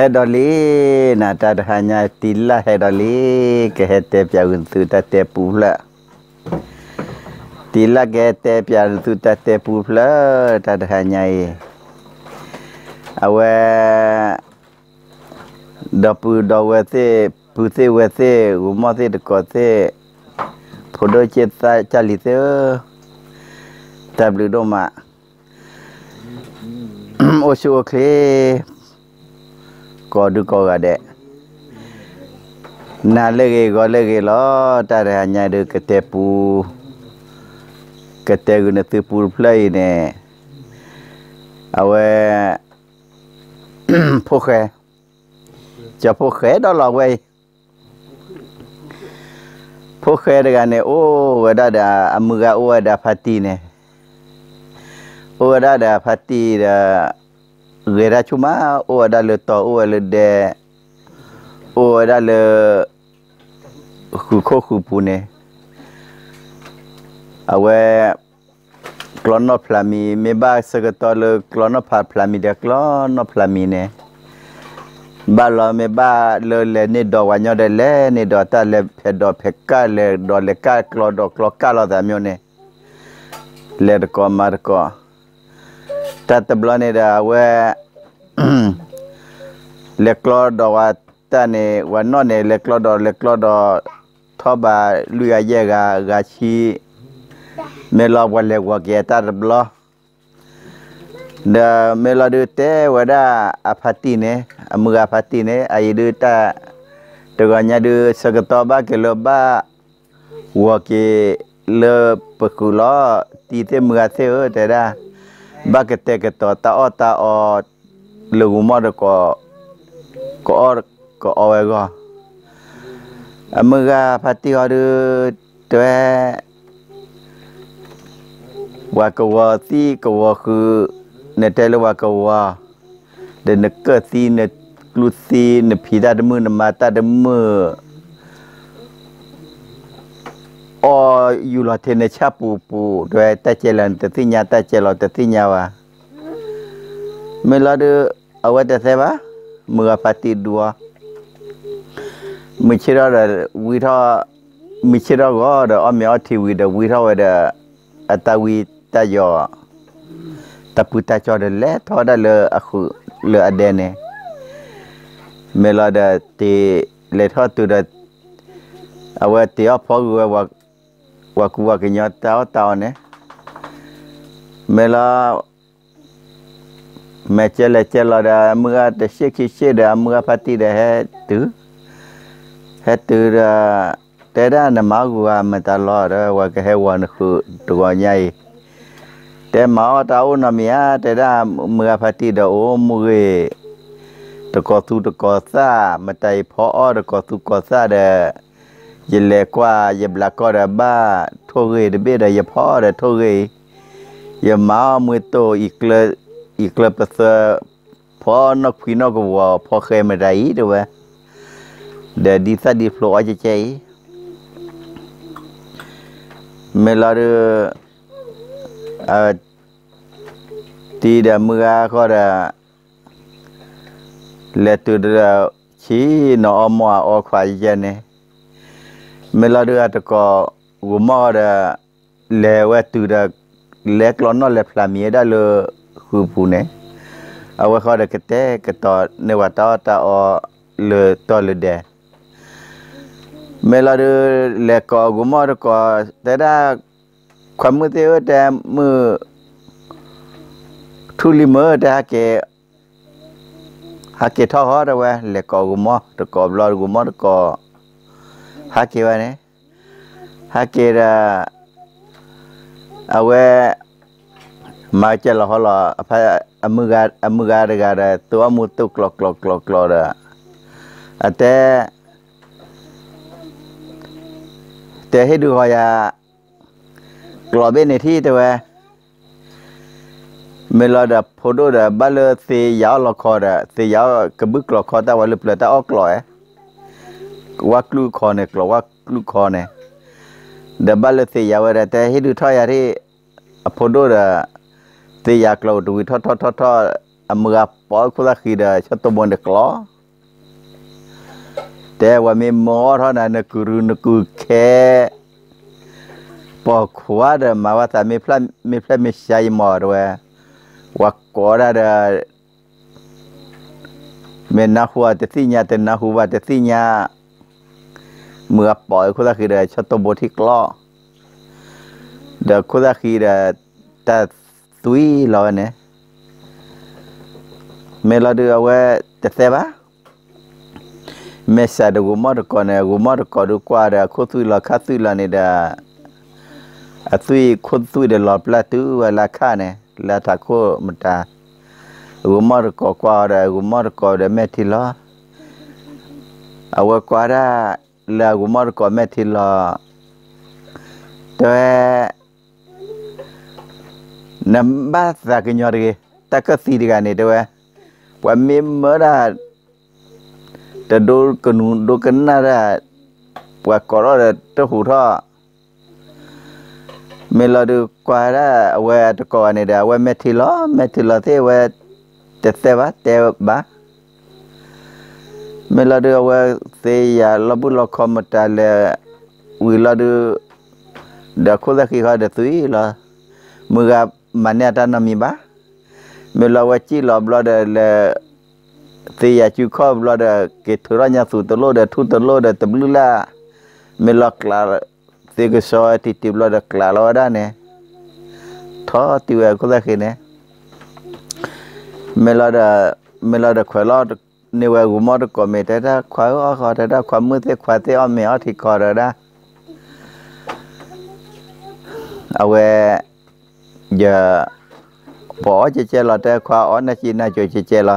he doli na à, ta hanya tila he doli ke he te pya un su ta te pula tila ke te pya un su ta te pula ta hanya i awe da pu da we te pu te we te u ma te de ko te podo che ta chali te ta blu do ma o shu o có đứa có gà đẻ na lê ghê gọi lê ghê lo ta ra nhà được cái tép pu cái tép cái nét pu play nè về? À phô khé cho phô khé đó là quay phô khé đây này ô ở đó đã âm amuga ô đã phát nè ô đã đã phát đã Gera cuma oh ada le to oh le de oh ada le khuko khupune. Awe klono plami meba segeto le klono pa plami de klono plami ne. Ba lo meba le le ne do wanyo de le ne do ta le pe do pe ka le do le ka klo do klo ka lo da myo ne. Le ko mar ko. ta tabla ne da we le clor do wa ta ne wa no ne le clor do le clor do tho ba lu ya ye ga ga chi me lo wa le wa ge ta tabla da me lo de te wa da aphati ne amuga aphati ne ai de ta to ga nya de sagato ba ke lo ba wa ke le pakula ti te muga te o te da ba eh. ke te ke to ta o ta o le gu ko ko or ko o we go a me ga de te wa ko wa ti ko wa ku ne te le wa ko wa de ne ke ti ne klu ti ne phi da de mu ne ma ta de mu o yu lo te ne cha pu pu dwe ta che lan te ti nya ta che lo te ti nya wa me lo de awa te se ba mu ga pati dua mu chi ro da wi tho mu chi ro go da o me o ti wi da wi tho wa da ata wi ta yo ta pu ta cho de le tho da le a khu le a de ne me lo da te le tho tu da awa te a pho wa kuwa kinya tao tao ne mela mechele chela da mura da sheki she da mura pati da he tu he tu da te da na ma gua ma ta lo da wa ke he wa na khu tu wa nyai te ma ta u na mi a te da mura pati da o sa ตะกอสูตะกอซ่ามาใจพออตะกอสูกอซ่าเด้อยี่เลกว่ายบลากอระบ้าทวเรดเบดยพ่อระทุเรยมามือโตอีกเลอีกเลปเสพอนกพี่นกวัวพ่อเคยมาได้ด้วยเดี๋ยวดีซะดีโฟลอาจจะใจเมลาราเอ่อตีเดามือก็ระเลตุระชี้นอมออควายเจเนี่เมลาเรือตก็วมาดะเลวตูดะเล็กล้อนนอเล็พลามีได้เลยคือผู้เนี่ยเอาไว้เขอได้กระแตกรต่อในวัดตอตาอเลต่อเลเดเมลาเรือเล็กกอวมาดะกอแต่ได้ความมือเตอแต่มือทุลิเมอร์แต่ฮเกฮกเกท่อฮอดเอาไว้เล็กกอวมาตะกอบลอดวมาตะกอฮักเกอร์วะเนี่ยฮักเกอรเอาไว้มาเจอลอะหลอพะอมืกาอมืกาเรกาเรตัวมุตุกลอกลอคลอกลอดะอแต่แต่ให้ดูเอย่ากลอบเบ็นในที่แต่ว่าเมื่อเราเดาพอดูเดาบัลลซียาวลอกครเดาซียาวกระบุกลอกคอแต่ว่าลุกเลยแต่ออกลอยวักลูกคอเนี่ยกลัววากลูกคอเนี่ยเดบัลเลตียาวระแต่ให้ดูท่อยารีพอดูเดตียากลัวดูท่อท่อท่อท่อเมื่อปอคุลาคีเดชตบนเดกล้อแต่ว่ามีหมอท่านั้นกูรู้นกูแค่ปอกหัวเดมาว่าแต่มีพลดไมีพลดไมีช่หมอด้วยว่าก่อนเดเมนาหัวเตสิญาเตนาหัวเตสิญาเมื่อปล่อยคุณตะคีเดชตบที่กล้อเดคุณตะคีเดแต่ตุยเราเนี่ยเมื่อเราดูเอาไว้แต่เสบะเมื่อสาดกูมอดก่อนเนี่ยกูมอดก่อนดูกว่าเดคุณตุยเราคัดตุยเราเนี่ยเดวตุยคุณตุยเดหลอดปลาตุยเวลาข้าเนี่ยลา้าคุณมันตากูมอดก่อนกว่าเดกูมอดก่อนเดแม่ทีล้อเอาไว้กว่าได้လာဂူမော်ကောမက်တီလာတဲ့နံပါတ်သာကညော်ရီတကစီဒီကနေတော့ဝမေမရာတဒိုကနူဒိုကနာရပွာကောရတဟူထမေလာဒူကွာရအဝဲတကောနေတယ်အဝဲမက်တီလာမက်တီလာသေးဝဲတသက်ပါတဲပါ me la de wa se ya la bu la ko ma ta le wi la de da ko la ki ha de tui la mu ga ma ne ta na mi ba me la wa chi la bla de le se ya chu ko bla de ke thu ra nya su to lo de thu to lo de tablu la me la kla se ke so ti ti bla de kla lo da ne tho ti wa ko la ki ne me la da me la da khwa la นว่ากูมอดก็ไม่ได้ได้ความอ้อคอได้ได้ความมืดเสียความเสียอ้อมไม่ยอ้อที่คอได้ได้เอาเวอย่บปอเจเจรอแต่ความอ้อนาจีน่าจอเจเจลอ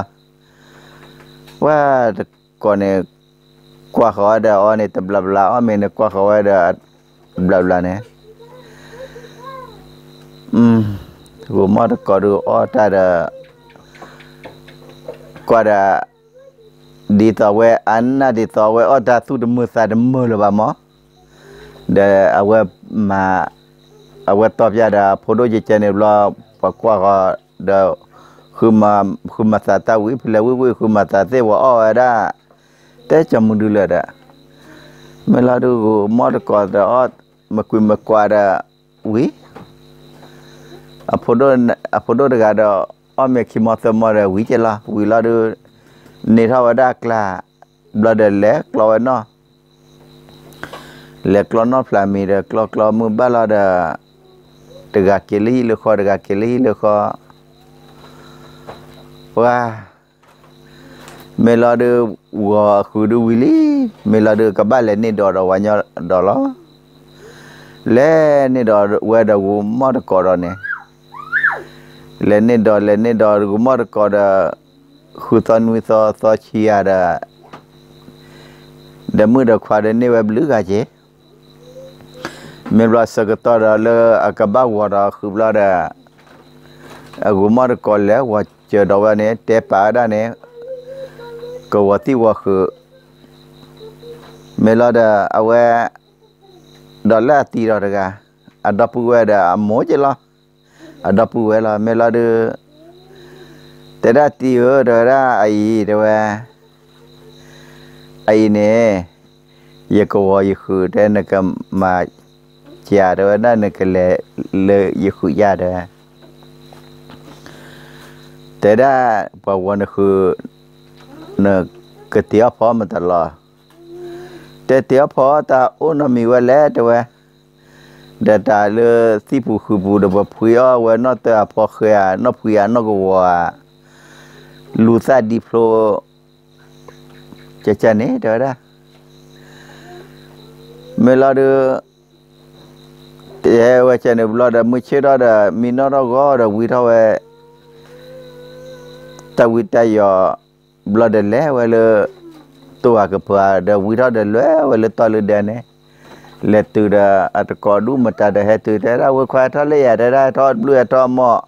ว่าก่อนเนี่ยกว่าเขาได้อ้อเนี่ตบลาบลาอ้อไม่เนี่ยกว่าเขาได้บลาบลาเนี่ยอืมกูมอดก็ดูอ้อแต่กว่าได้ဒီတော်ဝဲအန်နာဒီတော်ဝဲအော်ဒါသူဒမှုစာဒမှုလဘမဒါအဝဲမအဝဲတော်ပြတာဖိုဒိုဂျီချန်နယ်ဘလပကွာကဒါခုမခုမသာတဝိဖလဝိဝိခုမသာသေးဝအော်ရတဲချမှုဒူလရမလာတို့ကိုမော်တကောတာအော်မကွေမကွာရဝိအဖိုဒိုအဖိုဒိုတကတော့အမေခိမသမရဝိကျလာဝီလာတို့นี่เราได้กล้าเราเดินเล็กเราเนาะเล็กเราเนาะพลามีเด็กเราเรามือบ้าเราเด้ตกกเกลีลูกคอตกกเกลีลูกคอว่าเมลอดูวัวคือดูวิลี่เมลอดูกับบ้านเลนี่ดอดวันยอดอลอเลนี่ดอเวดากูมอดกอดเนี่ยเลนี่ดอเลนี่ดอกูมอดกอด hutan wita ta ciya da da mu da kwada ne wa bulu gaje min ra sagata da la akaba wara khubla da agumar kolle wa che da wa ne te pa da ne ko wati wa khu mela da awa da la ti ra da ga adapu wa da mo je la adapu wa la mela de แต่ด้ตีเออเดอได้ไอ้เดี๋ยวไอ้เนี่ยยกวอยคือได้นักมาจาเดี๋ยวได้นักเลยเลยคือยาเดี๋ยวแต่ด้ปวันคือนักกเตียวพอมาตลอดแต่เตียวพอตาอุนมีว่าแล้วเดี๋ยวดาตาเลสิผู้คือผู้เดี๋ยวพูดอ้อว่านอเตีอพอเคยนอพูดนอกว่า lusa diplo caca ni dah dah melade ya waca ni belada mucira da minara ga da wirawe tawita ya belada le wala tua ke pa da wira da le wala talu da ne le tu da at ko du mata da he tu da wa kwa ta le ya da da ta blu ya ta mo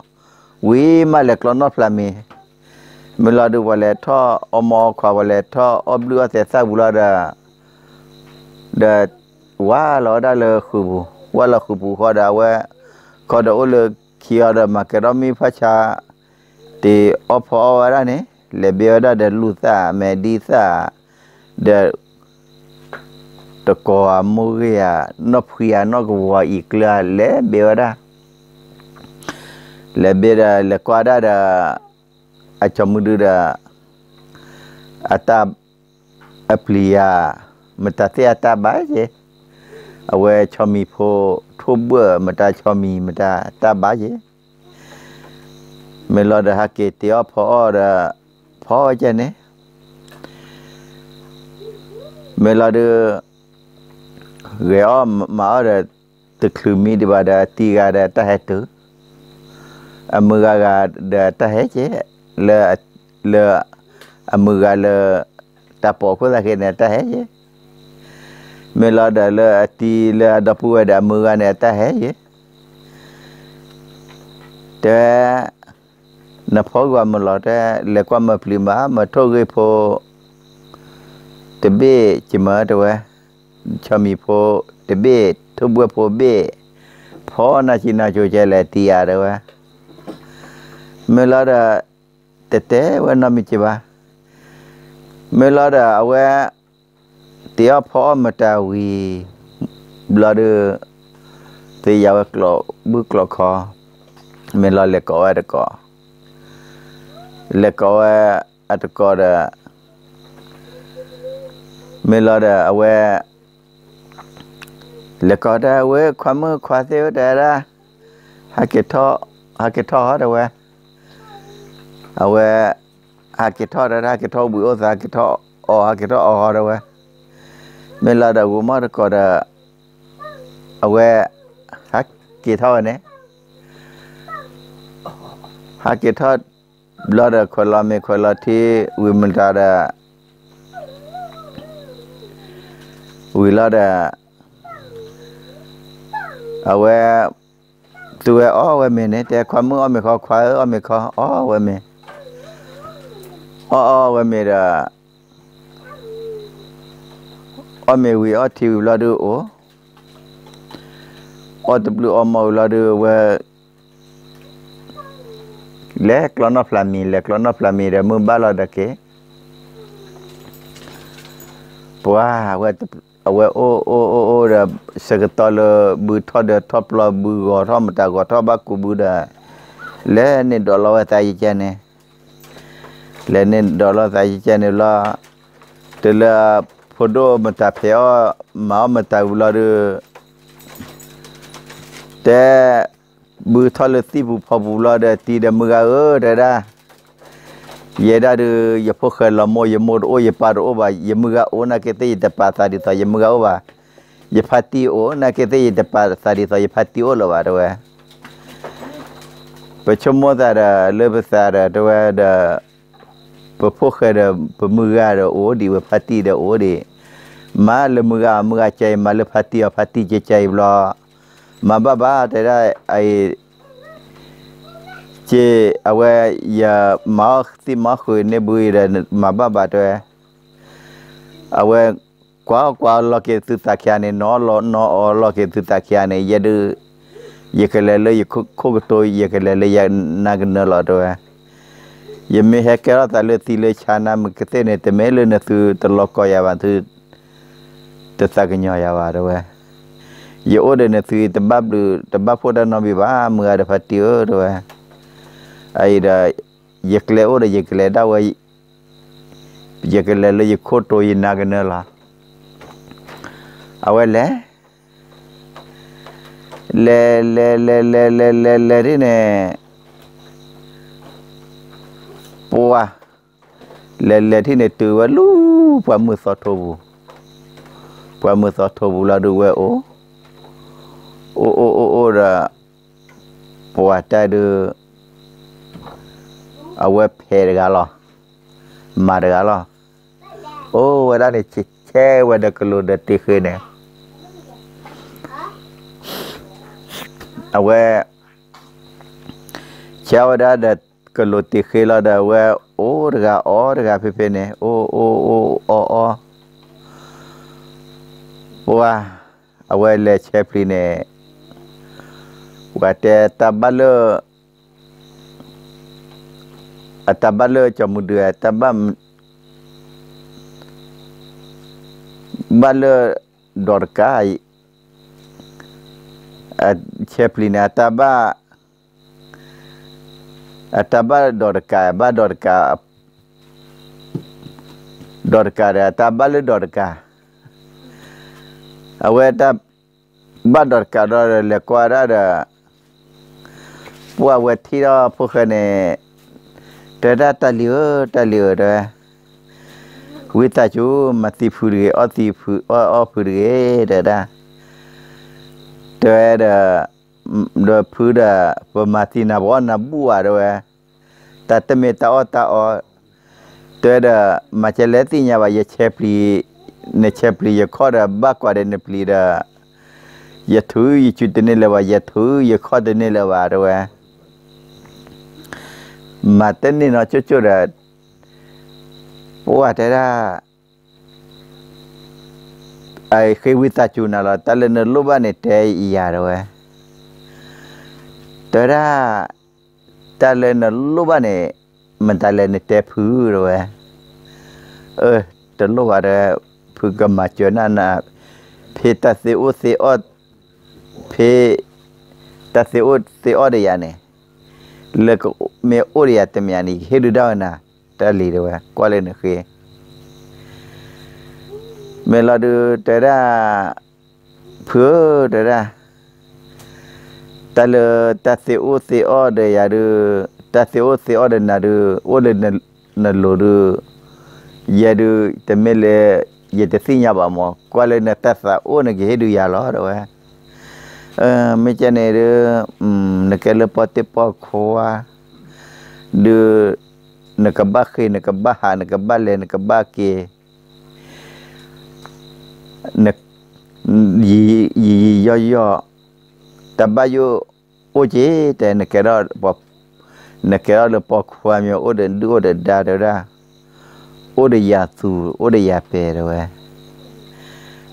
wi ma le klon not flamme เมลาดูวะเลท่ออมอควาวะเลท่ออบเรือเสซาบุลาดาเดาว่าเราได้เลยคือบุว่าเราคือบุขอดาว่าขอดาโอเลขีอดามาเกรามีพระชาตีอพอวะไดนี้เลเบียดาเดาลูซาเมดิซาเดาตะกอมุเรียนอพียนอกวัวอีกเลยเลเบียดาเลเบียดาเลกวาดาเดาอาอมือดาอาตาเปลียมเมตาเสียตาบายเจเอาไว้ชอมีโพทุบเบื่อมตาชอมีเมตาตาบายเจ เมลอเาด้ฮักเกติอพอระพอจะเนีเมลอดราได้เรียอมาเดตึกคลุมีดีบาดาตีกาดาตาเฮตุอเมรากาดาตาเฮเจ le le amuga le tapo ko la kena ta he ye mela da le ati le ada pu ada amuga ne ta he ye te na pho wa mo lo te le kwa ma pli ma ma tho ge pho te be chi ma to wa cha mi pho te be tho bu pho be pho na chi na cho che le ti ya de wa mela da ต่เตเวนมิจิบะเมื่อเราเดาว่าตียวพอมาตาวีบลาเดอตียาวกลบุกลคอเมื่อเราเล็กกว่าเด็กกเล็กกว่าอัตกอดเมื่อเราเดาว่าเล็กกว่าเด็กความมือความเสียวเด้ละฮักเกตท้อฮักเกตท้อเด้อว่าเอาไว้หากิทอดนะหากิทอบุโอสากิทออหากิทอออเอาไว้เมลาดากูมาระกอดเอาไว้หากิทอดเนี่ยหากิทอดบลาดาคนละเมีคนละที่วิมลตาดาวิลาดาเอาไว้ตัวอ้อไว้เมเนแต่ความมืออ้อไม่ขอควายอ้อไม่ขออ้อไว้เมအော်ဝမေရာအမေဝီအတီဝလာဒူအိုအော်တဘလူအမောလာဒူဝဲလေကလနဖလာမီလေကလနဖလာမီရမဘလာဒကေပွာဝဲအဝဲအိုအိုအိုအိုရစကတလဘူထဒထပလဘူရောထမတာကောထဘကူဘူဒါလဲနေဒေါ်လာဝဲတိုင်ကျနေ lên nên đó là tại cho nên là từ là phụ đô mà ta phải mà mà ta là được thế bự thôi là tí bự phò bự là để tí để mưa ở đây đó giờ đó được giờ phô khởi là mua giờ mua ô giờ bà ô bà giờ mưa ô na cái tây giờ bà ta đi ta giờ mưa ô bà giờ phát tiêu ô na cái tây giờ bà ta đi ta giờ phát ti ô là bà rồi à. và chúng mua ta là lớp ta là rồi là ปพวกเดปมือกาเดโอดีว่าพัตีเดโอดีมาลมือกามือกาใจ มาลพัตีอพัตีใจใจบลอมาบ้าบ้าแต่ได้ไอเจเอาไว้อย่ามาที่มาคุยในบุยเดมาบ้าบ้าด้วยเอาไว้กว่ากว่าลอกเกิดตุตาขยานนอลนอลอกเกิดตุตาขยานยัดือยังเคลเลยยังคุกตัวยังเคลเลยยังนักงนอลด้วยယမေဟကရတလေတီလေချာနာမကတဲ့နဲ့တမဲလနဲ့သူတလောကရပါသူတသကညောရပါတော့ယောဒနဲ့သူတဘပ်လူတဘဖို့တနဘီပါမရဖတိယောတော့အိဒါယကလေအိုဒယကလေဒါဝိယကလေလေခိုတိုယနာကနလာအဝဲလေလေလေလေလေလေလေရင်းနဲ့ปัวเลเลที่ในตัวลูปวามือสอทบูปวามือสอทบูลาดูเวโอโอโอโอโอระปวดใจดูเอาเวเพรกาลอมาเดกาลอโอ้เวลาเนี่ยชิเชเวลากลูเดตขคืนเนี่ยเอาเวเช้าได้เดก็โลติเคลาดาเวโอรกาออรกาเพเพเนโอโอโอโอออว่าเอาเลยเชฟลีเนว่าแต่ตาบัลเลตาบัลเลจะมุดเดือตาบัมบัลเลดอร์กายเชฟลีเนตาบ้า Ataba dorka, ba dorka. Dorka de ataba le dorka. Aweta ba dorka dor le kwara da. Pua weti da pukane. Tada talio talio da. Wita chu mati puri o ti pu o puri da da. Tada ดอพื้ดาปมาทีนาบอนาบัวด้วยแต่เตเมตาอตาอตัวเดมาเจเลติญาวายเชปลีเนเชปลียข้อดาบักว่าเดนปลีดายถือยจุดเนเลวายถือยข้อเดนเลวาด้วยมาเต้นนี่เนาะจุจุดาว่าแต่ละไอ้เควิตาจูนาเราแต่ละนลูบ้านเนี่ยเตยอียาด้วยတရာတလည်းနလောပါနဲ့မတလည်းနဲ့တဲဖူးတော့အဲတလောပါတဲ့ဖူးကမချောနာနာဖေတသေဥသေဩဖေတသေဥသေဩရရနေလကမေဩရတမြန်နီဟေဒဒါနာတလီတော့ကောလည်းနခေမေလာဒူတရာဖူးတရာတလတသေဥသေအော်ဒရရတသေဥသေအော်ဒနာရဝလနနလိုရရရတမဲလေရတသိညာပါမောကွာလေနတသအိုနဂေဒူရလောတော့เออไม่จะเนเรอืมนักเลปอติปอคัวดูนักบักเคนักบักหานักบักเลนักบักเกนักยียีย่อยๆตบายูโอเจแต่นเกเรอบอกนเกเรอเลปอกความยอดเดือดเดดดาดาโอเดียตูโอเดียเปรว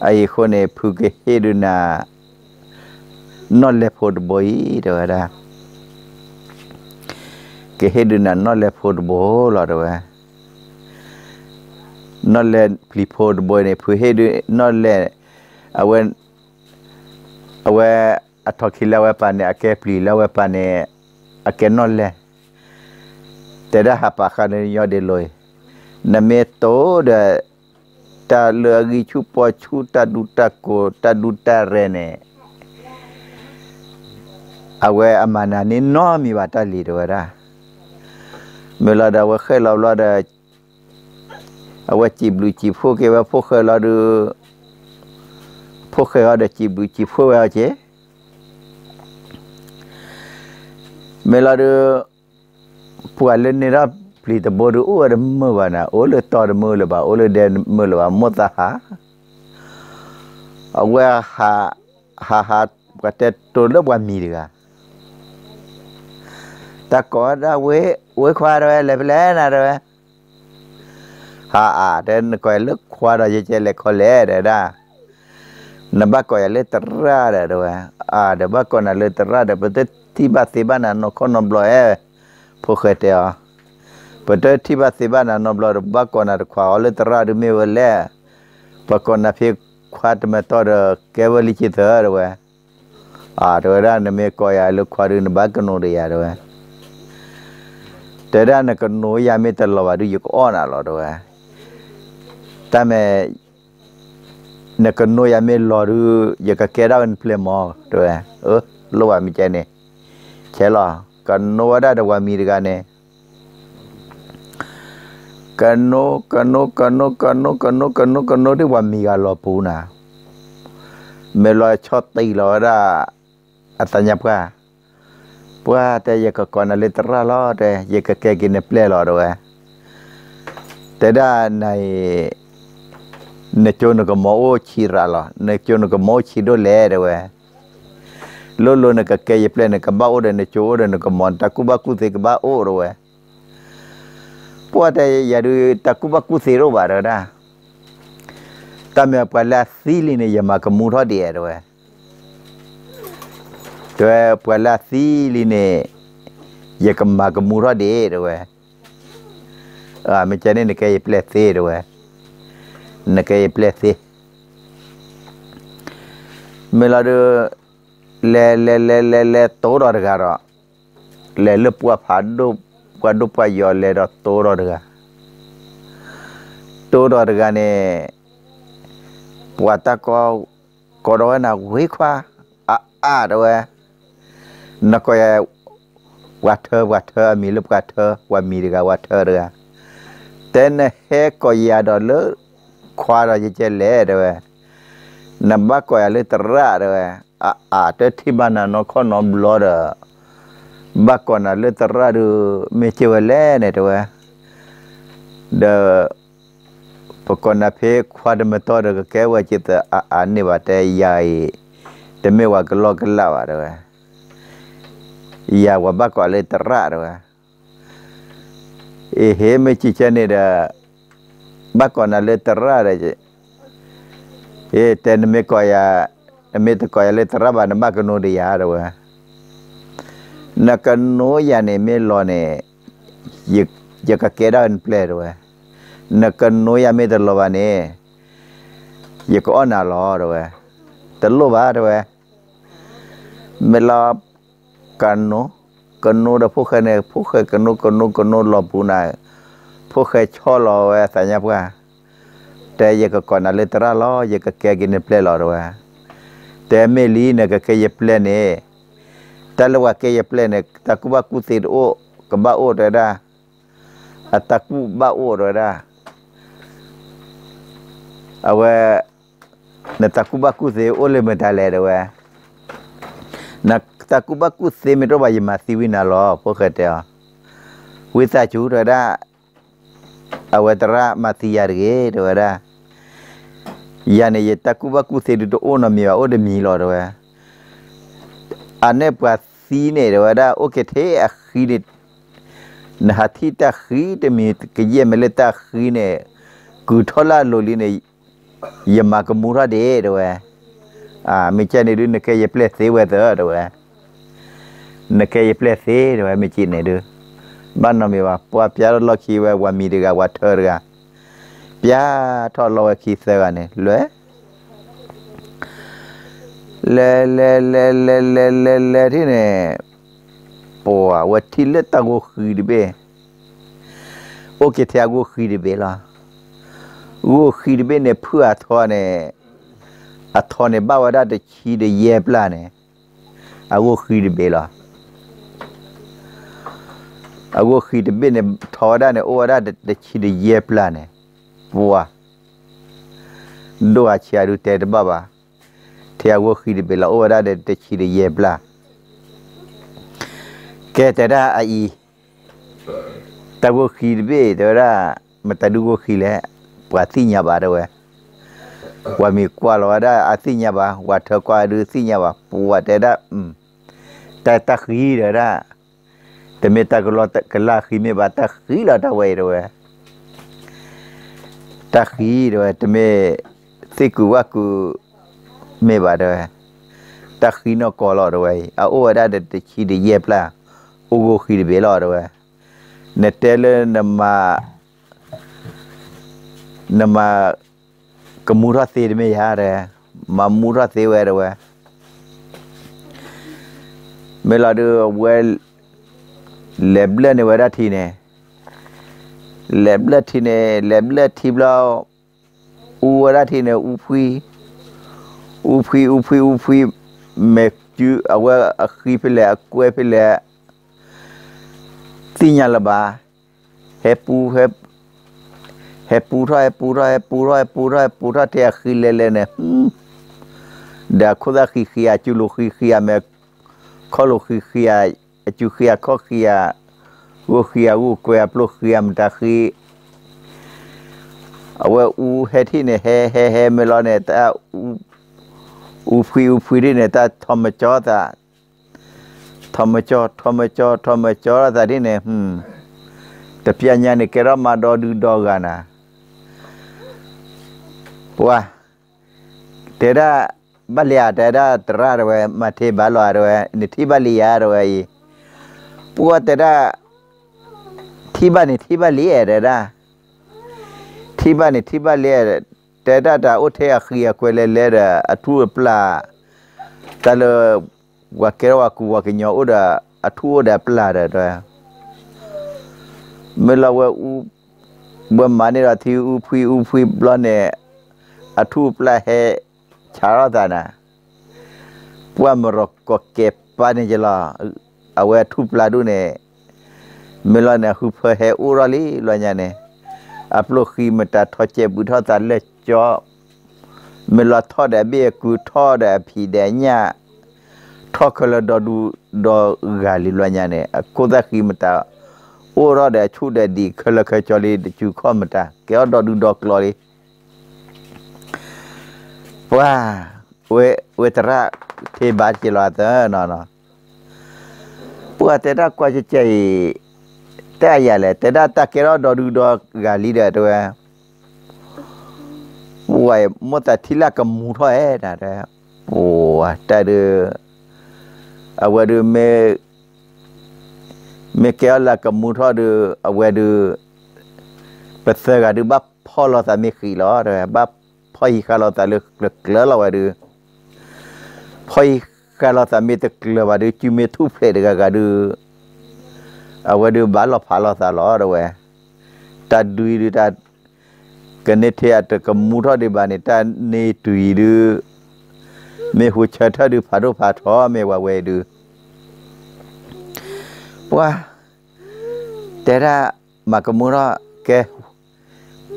ไอคนเอพูเกเฮดูนานอเลพอดบอยด้วยดะเกเฮดูนานอเลพอดบอยลอะด้วยนนเลพลีพอดบอยเนี่ยพูเฮดูนนเลเอาเวนเอาเว a thoki lawe pane a kepli lawe pane a kenole te da hapa khane yo de loy na me to da ta lagi chu po chu ta duta ko ta duta rene awe amana ni no mi ba ta li do ra me la da wa khe la la da awe chi blu chi pho ke wa pho khe la du pho khe la da chi blu chi pho wa che เมลาเดปัวเลนเนราပလီတဘောရူရမဝနာအိုလတော်မလဘအိုလဒန်မလဘမတဟာအဝဲဟာဟာဟာကတဲ့တော်လဘမီရကတကောဒဝဲဝဲခွာရဲလေပလဲနာရဲဟာအာတဲ့ကွယ်လခွာရဲကျဲလေခလဲတဲ့ဒါနဘကွယ်လေတရရဲတော့အာဒဘကွနလေတရတဲ့ပတဲ့ที่บ้านสิบ้านนนกนนบลอเอพกเขตอ่ะปัจจัยที่บ้านสิบ้านนนบลอรบกวนรควาอเลตราดูไม่เวลาปกวนนับเพ่ควาดมาต่อร์เกวลิจิตเอร์เวยอาร์เวอรานเมฆอยาลูกควารินบักนูรียาร์เวแต่ด้านนัก็นูยามีตลอดว่าดูยุคอ่อนอะไรด้วยแต่เมื่อนัก็นูยามีลอรูยุคเกิดเรเป็นเพลโมอด้วยเออโลว่ามีเจนี่ khela kanno wada da wa mirga ne kanno kanno kanno kanno kanno kanno kanno de wa miga lo puna me lo cho tây lo ra qua ka bua te ye ka kona letra lo de ye ka ke gine ple lo do thế da này ne cho nó có mô chi ra lo ne cho nó có mô chi do le de lo lo na ka ke ye ple na ka ba o de na cho o de na ka mon ta ku ba ku te ka ba o ro we po ta ya ru ta ku ba ku se ro ba ra ta mới phải là si li ne ya ma ka mu ro de ro phải là pa la si li ne ya ka ma ka mu ro à mình cho nên là cái ple se rồi we là cái ple se mình là được le le le le le tổ rồi gà rồi le lúc qua phá du qua đục qua giờ le rồi tổ rồi gà tổ rồi gà nè qua ta có có đó là quý khoa à à đâu à nó coi qua thơ qua thơ mi lúc qua thơ qua mi gà qua thơ rồi tên hết coi giờ đó lớn khoa rồi chơi lẽ rồi nằm bác coi lỡ tơ ra rồi a a te thi bana no kho no blora ba kona le tara du me chewale ne to wa de pokona phe khwa de me to de ka ke wa chit a a ni ba te yai te me wa ka lo ka la wa de wa ya wa ba ko le tara de wa e he me chi cha ne da ba kona le tara de e ten me ko ya mê ta coi lê ta ra bà nà bà cái nô đi ya à nà cái nô ya nè mê lo nè yực yực cái kia đó anh play đâu à nà cái nô ya mê ta lo bà nè yực có nà lo à ta lo bà đâu à mê lo cái nô cái nô đó phúc khai nè phúc khai cái nô cái nô cái nô lo bù nà phúc khai cho lo à tại nhà bù à cái còn là lê lo giờ cái kia cái nè play à แต่ไม่ลีนะก็เคยเปลนเอตลว่าเคยเปลนเอตะกุบะกุสิโอกับบะโอได้อตะกุบะโอได้เอาว่านตะกุบะกุสิโอเลยไม่ได้เลยด้วยนักตะกุบะกุสิไม่รู้ว่ายมาสิวินาลอพวกเขาเจ้วิชาชูได้เอาว่าตระมาสิยาร์เกอได้ယာနေယတကူဘကူစေတူအိုနမီအိုဒမီလော်တော့အနေပတ်စီနေတော့ဒါโอเคသေးအခီနေနဟာတီတခီတမီကကြီးမလက်တခီနေကူထောလာလိုလီနေယမကမူရဒေတော့အာမေချနေဒုနကေယပလက်သေးဝဲတော့နကေယပလက်သေးတော့မေချနေဒုဘာနမေဝပွားပြရလောက်ခီဝဲဝမီတကဝထောရကပြာထော်လောခီဆဲကနေလွယ်လဲလဲလဲလဲလဲလဲလဲဒီနေပေါ်ဝတီလက်တကိုခီဒီဘေโอเคတယာကိုခီဒီဘေလားဝိုခီဒီဘေနေဖူအထောနေအထောနေဘဝရတဲ့ခီဒီယေပလာနေအဝိုခီဒီဘေလားအဝိုခီဒီဘေနေထောရနေအိုရတဲ့ခီဒီယေပလာနေ vua doa chia du te de baba thì a wo khi de bela o da de để chi de ye bla ke te da a i ta wo khi de be de ra ma ta du wo khi le quá ti nhà bà de we wa mi kwa lo da a ti nya ba wa tho kwa du ti nya ba pu wa te mm. ta ta khi đó, ra te ta ko lo ta ka la khi me ba ta khi la ta we rồi we တခီတော့တမဲသိကူဝကူမေပါတော့တခီနော်ကောလာတော့အိုဝဒတဲ့တချီဒီရဲ့ပလာအိုကိုခီဒီဘေလာတော့နဲ့တဲလနမနမကမူရသေးတယ်မရတဲ့မမူရသေးဝဲတော့မေလာတော့ဝဲလေဘလနေဝရတီနေแหลมเลือดที่เนี่แหลมเลือดที่เราอูระที่เนี่ยอูพุยอูพุยอูพุยอูพุยเมกจูเอาว่าขี้ไปแล้วกล้วยไปแล้วตีนยาละบาเฮปูเฮเฮปูร้อยปูร้อยปูร้อยปูร้อยปูร้อยเทียขี้เล่นเล่นเนี่ยเด็กคนละขี้ขี้อาจุลขี้ขี้อาเมกข้อโลขี้ขี้อาจุขี้อาข้อขี้อาวัวเขียวัแกวปลูกเขียมตะคีเอาว่าอูเฮที่เนี่ยเฮเฮเฮเมลอนเนี่ยตาอูอูฟีอูฟีที่เนี่ยตาทอมจอตาทอมจอทอรมจอทอรมจอตาที่เนี่ยฮึมแต่พิญญาเนี่ยเกรามาดอดูดอกันนะว่าเดี๋ยวบัลลีาแต่ได้ตรารวยมาเทบาลอรวยนี่ที่บัลลียรวยปวกเดี๋ยว thiba ni thiba liye da da thiba ni thiba liye da da da da o te akhia kwele le da atu pla kalo wakero waku wakinyo oda atu oda pla da da me la wa u bwa mane ra thi u phui u phui pla ne atu pla he chara da na pwa mro ko ke pa ne jela awe atu pla du ne melo ne khu phe he urali lo nya ne aplo khi mà ta tho che bu tho ta le cho melo tho da be ku tho da phi da nya tho khala do du do gali lo nya ne ko da khi mà ta ora da chu da di khala kha cho le chu kho mà ta ke do du do klo le wa we we tra te ba chi lo ta no no ปวดแต่ถ้ากว่าจะใจတဲ့အရာလဲတဒတကေရတော်သူတော်ကလီတဲ့တော့ဟိုရဲ့မတတိလကမူထွဲတာတဲ့ဟိုတဲ့အဝဒမေမေကဲလာကမူထွဲတဲ့အဝဒပစကဒဘဖောလသမီခီလောတဲ့ဘဖောဟီခလောတလကလလဝဒဖောဟီခလောသမီတကလဝဒကျူမေသူဖလေတကကဒူอาวดูบาลอพาลอสาลอระวตัดุยดูตัดกันเนี่ยเทียตกมูทอดีบานิตัดเนตุยดูเม่หุชะทอดูพารุพาทอเม่วาเวดู ว่าแต่ละมากมูรอแก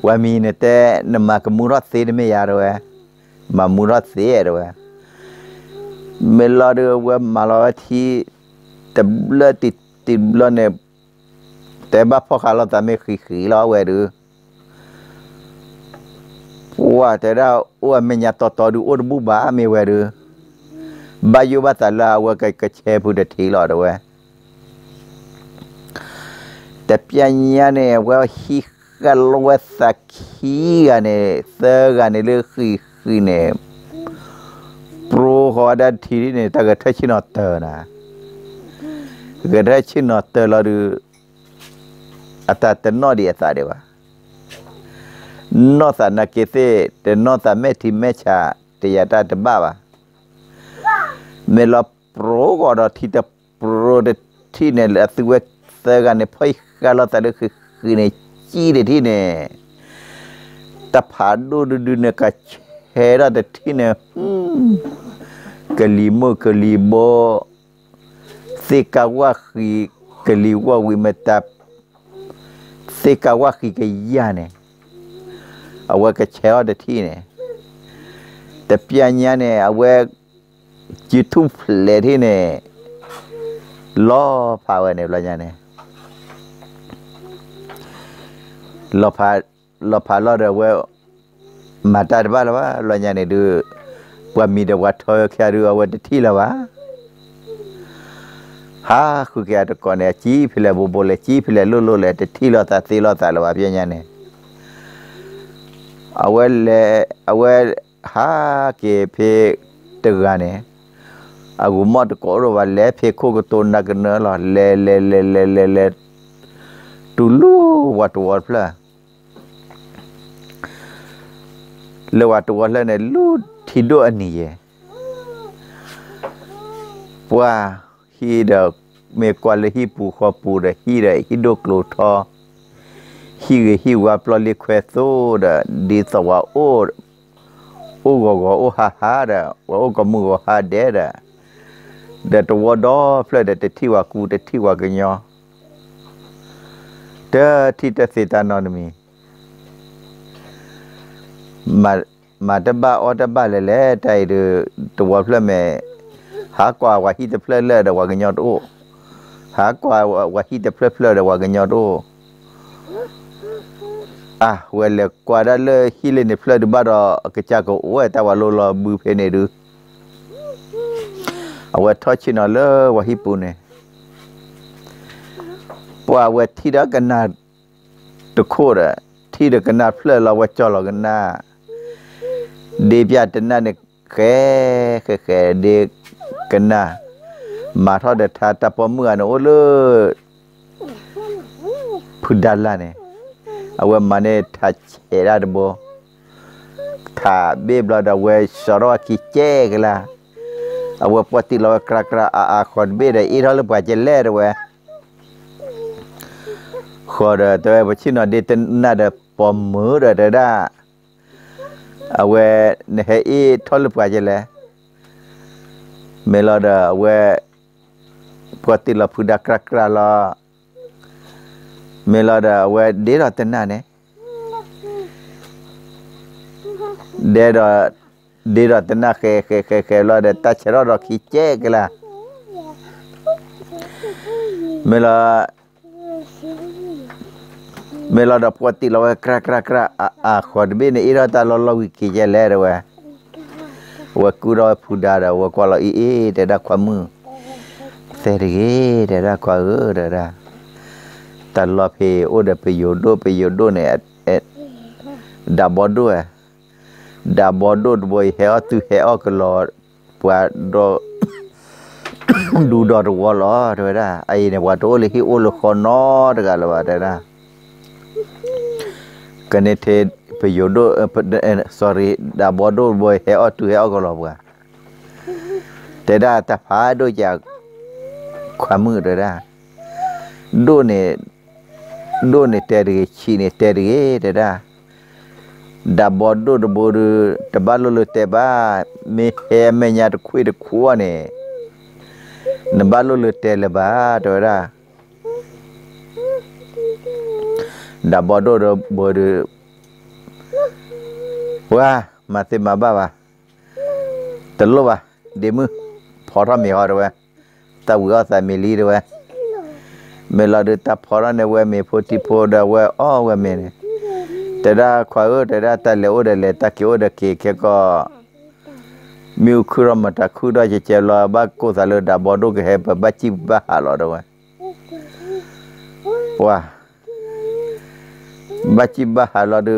ว่ามีเนี่ยแต่นมากมูรอสีไม่ยาระวมามูรอสีระวเมลอเดว่ามาลอที่แต่เลือติดติดแล้วเนี่ยแต่บ้าพ่อค้าเราแต่ไม่ขี้ขี้เราเวหรือว่าแต่เราอ้วไม่ยาต่อต่อดูอดบุบาไม่เวหรือบายุบาตาลาว่าไกกระเชพุทธทีหลอดเวแต่เปียญเนี่ยว่าขี้กันลว่าสักขีกันเนี่ยเซกันเนี่ยเลือกขี้ขี้เนี่ยโปรขอดันทีนี่เนี่ยแต่ก็ทชินอเตอร์นะกระเชนอตเตอร์ลารูอัตตานอดีอสารีวะนอสานักเกษตรนอสานเมธิเมชาเตียตาเตบ้าวะเมลอโปรกอดอทิ่ตะโปรดทีเนลัสเัวเสกันเนี่ยพ่อยกาลตะลึคือคือในจีเดทีเนีตาผาดูดูเนี่ยกเชราเดที่เนี่ยกะลีโมกะลีโบ sekawaji keliwawi metap sekawaji keyane awe kecheo de tine tepianyane awe jitu fle tine lo pawe ne blanyane lo pa lo pa lo de we matar ba lo blanyane du wa mi de wa thoyo kya du awe de ti la wa ဟာခုကရတကောနဲ့ကြီးဖလဲဘိုးဘိုးလဲကြီးဖလဲလွတ်လွတ်လဲတတိလောတာသေလောတာလောပါပြညာနဲ့အဝဲလဲအဝဲဟာကေဖေတကနဲ့အကူမတ်ကောရောလဲဖေခိုကတုန်နကနလောလဲလဲလဲလဲလဲလဲတူလူဝတ်ဝတ်ဖလားလောဝတ်ဝတ်လဲနဲ့လူထီတို့အနီရဲ့ပွာฮีดาเมกวาลฮีปูขอปูดาฮีดาฮิดกโลทอฮีฮีวาปลอลิเควโซดาดีสวาโอโอกอกโอฮาฮาดาวาโอกมือฮาเดดาเดตวดอฟลเดตที่วากูเดที่วากญอเดที่เตสิตานอนมีมามาตบะออตบะเลเลไตเดตวฟลเมหากว่าวาฮิตเพลเลดวากันยอดโอหากว่าวาฮิตเพลเพลดวากันยอดโออ่ะเวลากว่าได้เลยฮิเลนเพลดบารอกิะจากโอ้แต่ว่าโลลบูเพเนดูเอาไว้ทอชินอเลวาฮิปุเนปว่าเวที่ดักกันนาตะโคดะที่ดักกันนาเพลเราไว้จอลกันนาเดียบยาตนาเนี่ยแค่แค่เด็กันนะมาทอดเด็ดทาตะปอเมื่อนโอ้เลยพุดดันละเนี่ยเอาว่มันเนี่ยทัชเอราดบ่ทาเบบลาดเอาว้ชรอคิเจกละเอาว่าปติลราคราคราอาคอนเบได้อีรอลปะเจเล่ด้วยขอเด้อตัวเอ๋ชินอเดตน่าเดปอมมือเด้อเด้อเอาว่าเนี่ยอีทอลปะเจเล์เมลอดาเวปกติเราพูดักระกราลาเมลอดาเวเดี๋ยวต้นนานเดี๋ยวเดี๋ยวตอนนั้นเคเคเคเราเดาตัชเราคิดเจ๊กละเมลอเมลอดาปกติเราเวกระกระกระอาขอดบินอีรอตาลลลวิกิเจเลรเวว่ากูรอผู้ดาราว่าก็เราอีเอแต่ดาความมือเสรีแต่ดาความเออแต่ดแตลอดไปโอดไปโยโดไปโยโดเนี่ยเอ็ดดบบอด้วยดับบอดบวยเฮอตวเฮอก็รอปวดรอดูดอรัวลอด้วยนะไอเนี่ยว่าโตเลยที่โอลคอนอดกันละว่าแต่นะกันเท peyodo sorry da bodo boy he o tu he o ko lo bwa te da ta pha do ja kwa mu do da do ne do ne te de chi ne te de te da da bodo do bodo te ba lo lo te ba me he me nya de kwi de kwa ne ne ba lo lo te le ba do da da bodo do bodo ว่ามาเต็มาบ้าวะตลบวะเดมือพอร์ไม่หอดเวตาหัวใส่ไม่รีดเวเมื่อเราดูตาพอร้อนเวมีโพธิโพดเวอ้อเวเมเนแต่ด้ควายเออแต่ด้ตาเลอเดเลตาเกียวเดเกี้แค่ก็มิวคือรำมาตาคุอได้เจเจลอบักโกซาเลดาบอดุกเฮบบัจิบะฮาลอดเวว่าบัจิบะฮาลอดู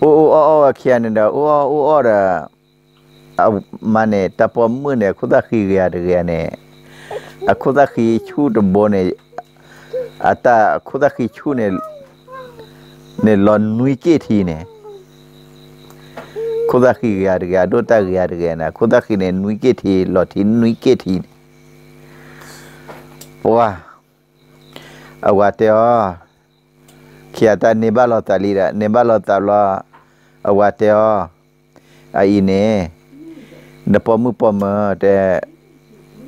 အိုအိုအော်ခရနဒအိုအိုအော်ရအမနဲ့တပမွနဲ့ခုဒခီရရရနဲ့အခုဒခီချူတဘောနဲ့အတာခုဒခီချူနဲ့နဲ့လွန်နွိကေတီနဲ့ခုဒခီရရဒိုတရရရနာခုဒခီနဲ့နွိကေတီလော်တီနွိကေတီဘွာအဝတ်တော်ခီယတာနေဘလောတာလီရာနေဘလောတာလာအဝတေောအီနေနပမှုပမတဲ့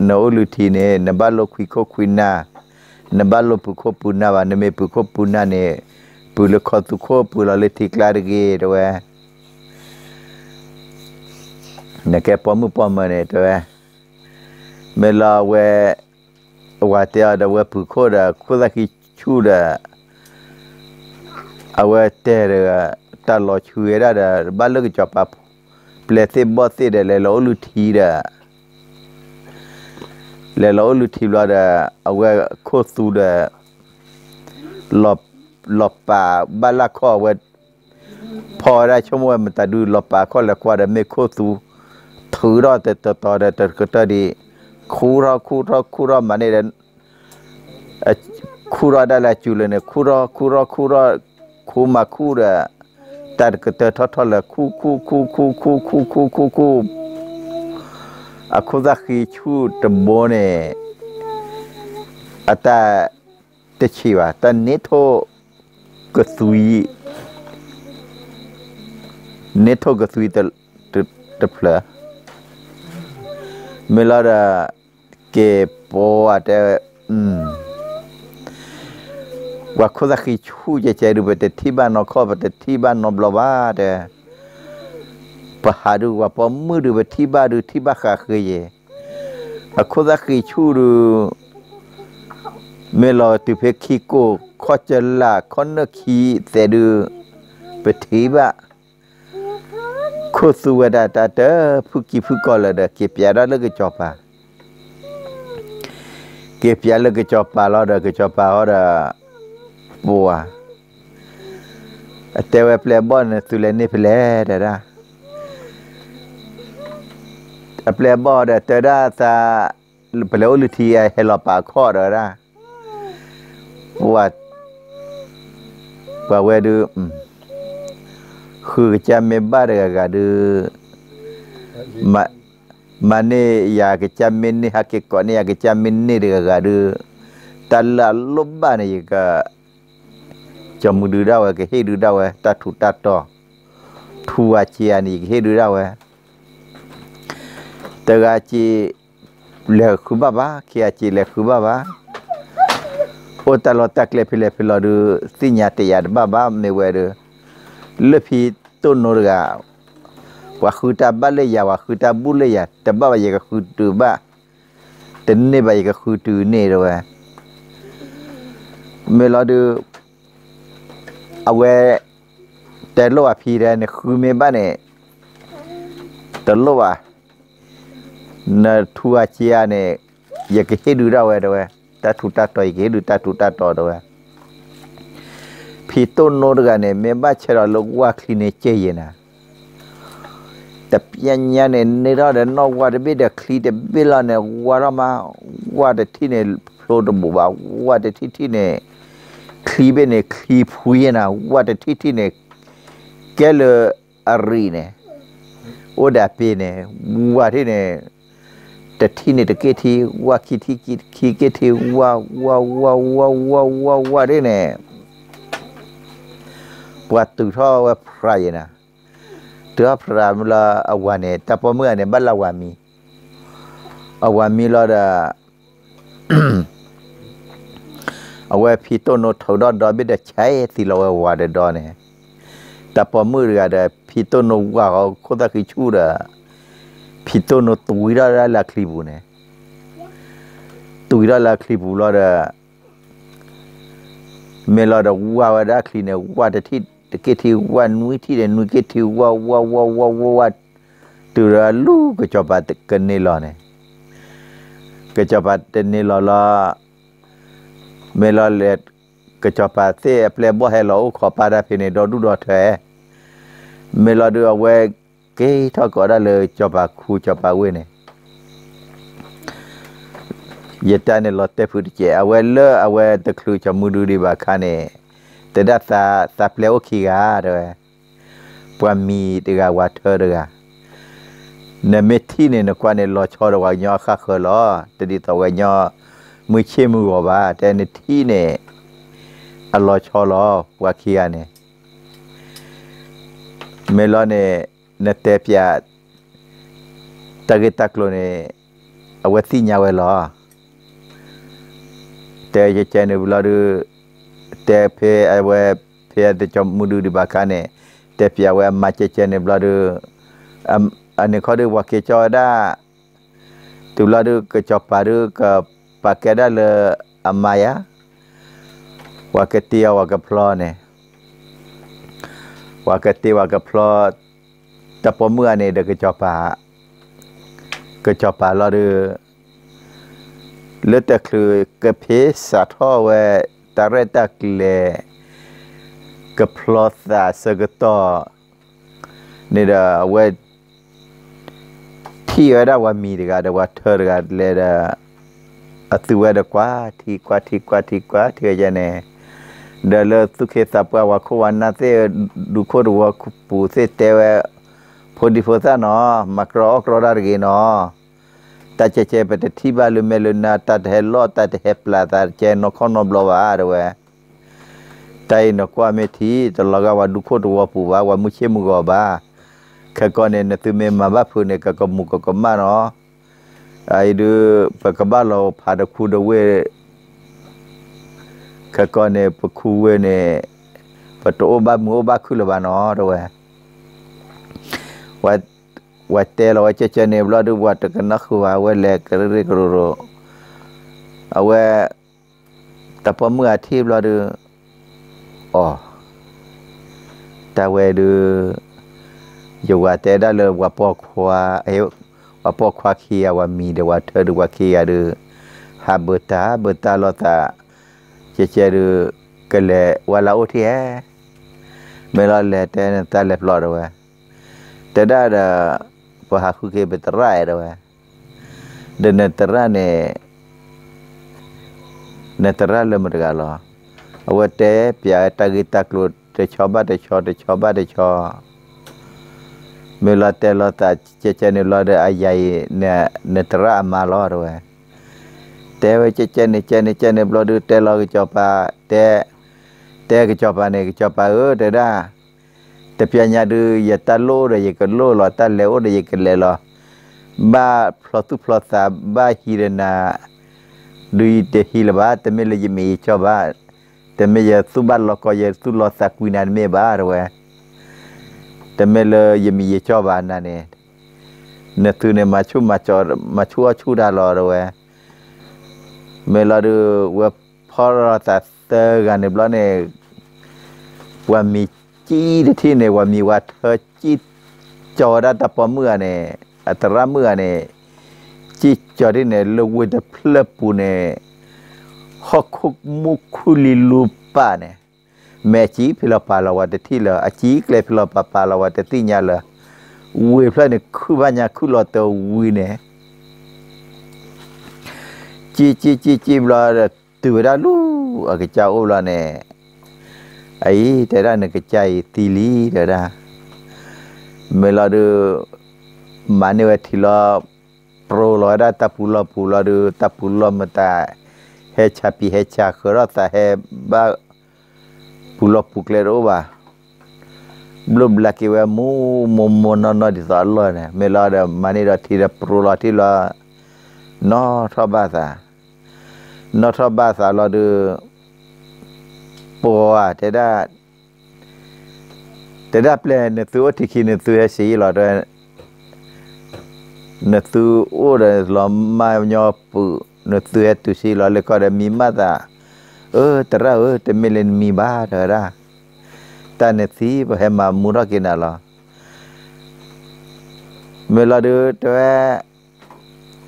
နောလူတီနေနဘလောခွီခိုခွီနာနဘလောပုခိုပူနာဝနမေပုခိုပူနာနေပူလခတုခိုပူလလေတိကလာရဂေတော့နကေပမှုပမနေတော့မေလာဝဲဝါတေောတဲ့ဝဲပုခိုတာခုသကိချူတဲ့อาไว้เตะตลอดชีวิตได้บ้านเลิกจับปับเพลือยบอสเสดเลยเราลุทีได้เลยเราลุทีเราได้เอาไว้อสูดหลบหลบป่าบ้านละข้อไว้พอได้ชั่วโมงมันจะดดูหลบป่าข้อละกว่าดไม่คสูถือรอดแต่ต่อแต่ก็ตดีคู่รอคู่รอคู่รอมาในเดือนคู่รอได้ละจุลเนี่ยคู่รอคู่รอคู่รอคูมาคูระตัดกระเตทอทอละคูคูคูคูคูคูคูคูคูอะคูซักคีชูตะโบเนอะตาตะชีวะตะนิโทกะซุยนิโทกะซุยตะตะพละเมลาระเกปออะเตอืมว่าคนขีชูใจะใจรูปแต่ที่บ้านนอข้อแต่ที่บ้านนอบลว่าแต่ปหาดูว่าพอมือดูไปที่บ้านดูที่บ้านขาเคยเยว่าคนขีชูดูเมื่อเราตุเพคีโกข้อเจล่าข้อเนื้อขี้แต่ดูไปที่บ้านคนสุววรณตาเด้อผู้กี่ผู้ก่อเลยเด้อเก็บยาแล้วก็จบปะเก็บยาแล้วก็จบปะแล้วเด็กก็จบปะแล้วบัวแต่ว่าเปลบอนตุเลนี่เปลได้ละเปลบอนแต่ได้ตาเปลอลุทีไอเฮลปาข้อได้ละว่าว่าเวดูคือจะไม่บ้าเด็กกันดูมามันนี่อยากจะมินนี่ฮักก่อนนี่อยากจะมินนี่เด็กกันดูแต่ละลบบ้านนี่ก็จอมือดูดาวเกเฮดูดาวตาถูตาต่อทัวเจียนี่เฮดูดาวตกาจีเลคุบาบาเคียจีเลคุบาบาโอตลอตักเลพิเลพิลอดูสิญาติยาดบาบาเมเวรเลพีต้นนรกาวาคุตาบาเลยาวาคุตาบุเลยาตบาวายกคุตูบาတနေ့ပဲကခုတူနေတော့ပဲမေလာဒူအဝဲတဲလောအဖီရဲနခုမေဘာနဲ့တလောပါနထူအချီယာနဲ့ယကဟေဒူရဝဲတော့တထူတတော်ယကဟေဒူတထူတတော်တော့ဖီတုံနိုဒကနေမေဘာချေရလောဝါခလီနေချေရင်နာတပြညာနဲ့နေရတဲ့နော်ဝါတပိတဲ့ခလီတဲ့ပိလာနဲ့ဝါရမဝါတတိနဲ့ဖလိုတဘူပါဝါတတိတိနဲ့คลีเบเนคลีพุยนะว่าแต่ที่ที่เน่กเลอารีเนโอดาเปเนว่าที่เนแต่ที่เนตะเกทีว่าคิดที่คิดคีเกทีว่าว่าว่าว่าว่าว่าว่าทด่เนว่าตุท่อว่าใครนะตัวพระมลาอวานีแต่พอเมื่อ เนี่ยบัลลาวามีอวามีเราดาเอาไว้พี่ต้นโนเถาดอนดอนไม่ได้ใช้ที่เราเอาว่าเดดอนเนี่ยแต่พอมือเรือเดพี่ต้นโนว่าเขาคนตะคือชู้เดพี่ต้นโนตุยได้ละคลิบูเนี่ยตุยได้ละคลิบแเราเดเมื่อเราเดว่าว่าได้คลีเนี่ยว่าที่ตะเกทีว่านุ้ยที่เดนุ้ยเกทีว่าว่าว่าว่าว่าตัวราลูกก็จะบปดกันนี่ห่อเนี่ยก็จะบปดกันนี่ห่อละม่ลอเลดกระจอปาเียเปลบ่ให้เราขอปาดาพินิดอดูดอแท้เมลอดูเอาไว้เกยทอก็ได้เลยจอปาคูจอปาเว้ยเนี่ยยตาเนี่ยลอตเตฟุดเจเอาไว้เลอเอาไว้ตะครูจะมูดูดีบาคาเนแต่ดัตาสาเปลวขี้กาด้วยปวามีตดกาวาเธอเดกอเนี่ยเมที่เนี่ยนกว่าเนี่ยลอชอระวายยอค่าเคอลอแต่ดีตะวายยอมือเชื่อมือว่าแต่ในที่เนี่ยอลอชอลอวาคียเนี่ยเมลอนเนี่ยนเตปยาตะกิตักลเนี่ยอวติญาเวลอแต่จะเจนบุลาดูแต่เพอไอเวเพอจะจอมมุดูดิบากันเนี่ยแต่พยาเวมาเจเจนบุลาดูอันนี้เขาดูว่าเกจอด้าตุลาดูกระจอปาดูกับ pakada le amaya wakatia w a k ว p l o ne wakati wakaplo ตะปมเมื่อเนี่ยเด็กจอปาก็จอปาเราดูเลือดแต่คือกับเพศสัตว์เวตะเรตะกเลกับพลอสาสกตอนี่เเวที่เวลาว่ามีเด็กเดว่าเธอเด็กเลยเดอตัวเดกว่าทีกว่าทีกว่าทีกว่าเทียจะแน่เดลสุขสับกว่าควันนาเซดูโคาัวปูเซเตวพอดีพอซะเนาะมักรอกรอดาร์กิเนาะตาเจเจไปที่บาลุเมลุนาตาเฮลโลตาเฮปลาตาเจนกนบลวาด้วย tai no kwa meti t า laga wa duko t า wa า u wa wa เ u c h e mu go ba นเ ko ne ม e tu าพู a ba ก u n ก ka ko mu ก o k า ma n ะไอ้เดือปกบ้านเราพาดคูดเวขก่อนเนี่ยปคูเวเนี่ยประตูบ้านมือบ้าคือระบานอด้วยวัดวัดเตลวัดเจเจเนี่ยบลาดูวัดกันนักว่าเวลกระเรกรุโรเอาวแต่พอเมื่อที่เราดูอ๋อแต่เวดูอยู่วัดเตได้เลยว่าปอกหัาเอ๊ apa kwa kia wa mi de wa ter de wa kia de ha beta beta lo ta che che de ke le wa la o ti e me la le te ne ta le flo da da pa ha ke beterai de wa de ne ne ne le me ga la ta gi klo te cho te cho te cho te cho เมื่อเราแต่เราตาเจเจเนี่ยเราได้อายัยเนี่ยเนตระมาล้อด้วยแต่ว่าเจเจเนี่ยเจเนี่ยเจเนี่ยเราดูแต่เราก็จบปแต่แต่ก็จบปเนี่ยก็จบปเออได้ได้แต่เพียงยาดูอย่าตาโลเลยอยังกันโลหรอตาเลวได้อยังกันเลวหรอบ้าพลอตุพลอสาบ้าฮีเรนาดูเดฮีลบ้าแต่ไม่เลยมีจอบาแต่ไม่ยาสุบัลลรอก็ยาสุลอสักวินานีมบ้าหรอแต่เมลยมีเย้อบานนั่นเองเนี่ยตัวเนี่ยมาชูมาจอมาชั่วชูดาลอระเวเมลอดูว่าพอเราตัดเตอร์กันเนี่ยบล้อเนี่ยว่ามีจีที่เนี่ยว่ามีว่าเธอจีจอดาตปอเมื่อเนี่ยอัตราเมื่อเนี่ยจีจอดเนี่ยลูกวิดเพลปูเนี่ยฮอกคุกมุคุลิลูป้าเนี่ยမဲချီဖိလပါလာဝတတိလအချီကလေဖိလပါပါလာဝတတိညာလဝေဖလနေခုဘာညာခုလတော်ဝီနေជីជីជីជីဘလာတူရလူအကကြောက်လာနေအေးတရနကကြိုက်တီလီတရမေလာဒမနဝတီလာပရိုလာဒတပူလာပူလာဒတပူလာမတာဟေချာပီဟေချာခရတာဟေဘာปุลปุกเลรู้วาบลูบลักเกว่ามูมุมนนดิสอลล์เนี่ยเมลาร์มันนีาทีราปรุราทีลานอทบาซานอทบาซาเราดูปัวแต่ได้แต่ได้เปลี่ยนเนื้อที่คินเนื้อสีเราด้เนื้อโอ้เราลมมาเนื้อปุเนื้อตัวสีเราเลยก็ได้มีมาตาเออตระเออแต่เมลินมีบ้าเถอะนะตาเนสีเฮมามูระกินอะไรเมลาดูตัว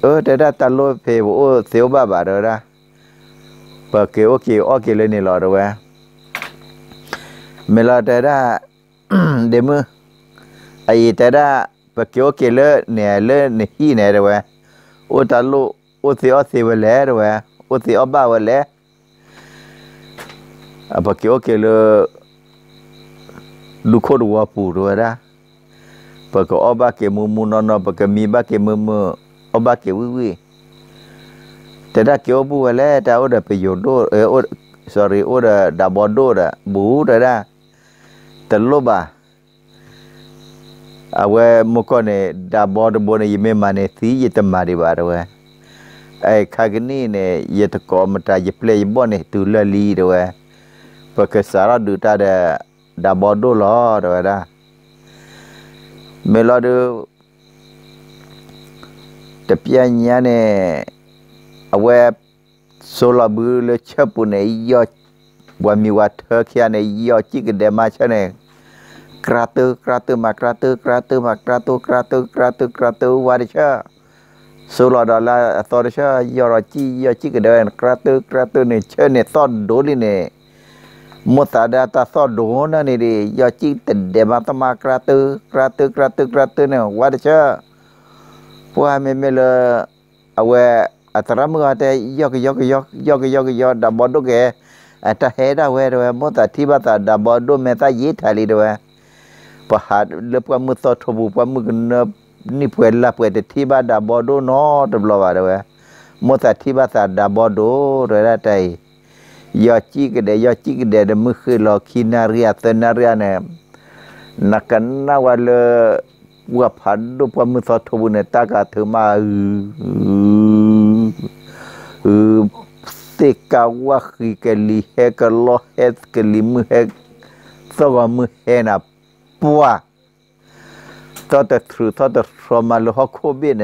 เออแต่ได้ตาโลเพโอเสียวบ้าบ้าเถอะนะเปิดเกี่ยวเกี่ยวอ้อเกี่ยวเลยนี่หรอเถอะเมลาแต่ได้เดมือไอแต่ได้เปิดเกี่ยวเกี่ยวเลยเนี่ยเลยนี่ฮีเนี่ยเถอะโอตาโลโอเสียวเสียวเลยเถอะโอเสียวบ้าเลยอพอเกี่ยวเกลือลูกคนวัวปูด้วยนะพอก็อบาเกมมุนนอนพอก็มีบาเกมมืออบาเกวิวิแต่ถ้าเกี่ยวบัวแล้วแต่อุดะประโยชนดูเออโอ้ sorry อุดะดับบอดด้วยบูด้วยนะแต่ลบะเอาไว้มุกคนเนี่ยดับบอดบนยิ่งม่มาเนี่ยสิยึดมาดีบาร์เว้ไอ้ข้ากนี่เนี่ยยึดก่อมาตายยึดเลยบ่เนี่ยตุลลีด้วย perkesara du ta de da bodoh lo de da melo de te pianya ne awe solo bu le chapu ne yo wa mi wa te kya ne yo ci ke de ma cha ne krate krate ma krate krate ma krate krate krate krate wa de cha solo da la cha yo ra ci yo ci ke de krate kan, krate cha ne ton do li มุตาดาตาซอดูนั่นนี่ดิยอจิติเดมาตมากระตือกระตือกระตือกระตือเนี่ยว่าเชื่อพวกไมเมเลเอาเวอัตรามือแต่ยอกยอกยอกยอกยอกยอกดับบอดุเกอแต่เฮดาเวด้วยมุตาที่บัตาดับบอดุเมตายีทาลีด้วยพอหาเลือกว่ามุตโตทบุพมุกนี่เพื่อนละเพื่อนที่บ้าดับบอดุนอตบลว่าด้วยมุตาที่บัตาดับบอดุด้วยไย้ใจยาจีก็ได้ยาจีก็ได้เดมือขึ้นโลคินารียตนารียเนี่ยนักันนาวันเลยว่าผันดูพมุสอทบุเนตากาถมาอืออสิกาวะขีกลิเฮกโลเฮสกลิมเฮสกมเฮนับปัวตอดทรูตอดทรมาลฮอกโคเีเน